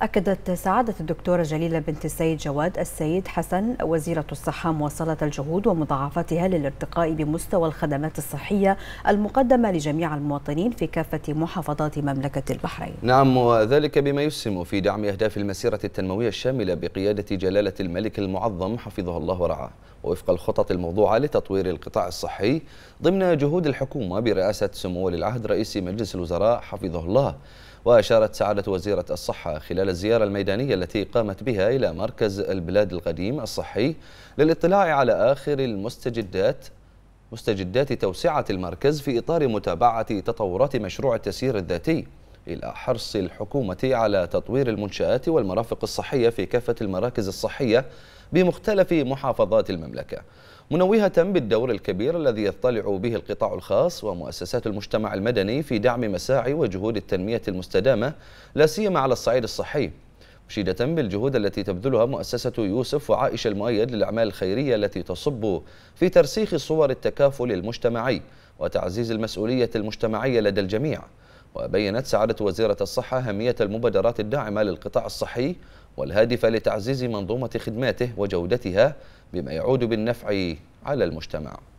أكدت سعادة الدكتورة جليلة بنت السيد جواد السيد حسن وزيرة الصحة مواصلة الجهود ومضاعفتها للارتقاء بمستوى الخدمات الصحية المقدمة لجميع المواطنين في كافة محافظات مملكة البحرين نعم وذلك بما يسهم في دعم أهداف المسيرة التنموية الشاملة بقيادة جلالة الملك المعظم حفظه الله ورعاه ووفق الخطط الموضوعة لتطوير القطاع الصحي ضمن جهود الحكومة برئاسة سمو ولي العهد رئيس مجلس الوزراء حفظه الله وأشارت سعادة وزيرة الصحة خلال الزيارة الميدانية التي قامت بها إلى مركز البلاد القديم الصحي للاطلاع على آخر المستجدات مستجدات توسعة المركز في إطار متابعة تطورات مشروع التسيير الذاتي إلى حرص الحكومة على تطوير المنشآت والمرافق الصحية في كافة المراكز الصحية بمختلف محافظات المملكة منوهة بالدور الكبير الذي يطلع به القطاع الخاص ومؤسسات المجتمع المدني في دعم مساعي وجهود التنمية المستدامة لا سيما على الصعيد الصحي مشيدة بالجهود التي تبذلها مؤسسة يوسف وعائشة المؤيد للأعمال الخيرية التي تصب في ترسيخ صور التكافل المجتمعي وتعزيز المسؤولية المجتمعية لدى الجميع وبينت سعادة وزيرة الصحة أهمية المبادرات الداعمة للقطاع الصحي والهادفة لتعزيز منظومة خدماته وجودتها بما يعود بالنفع على المجتمع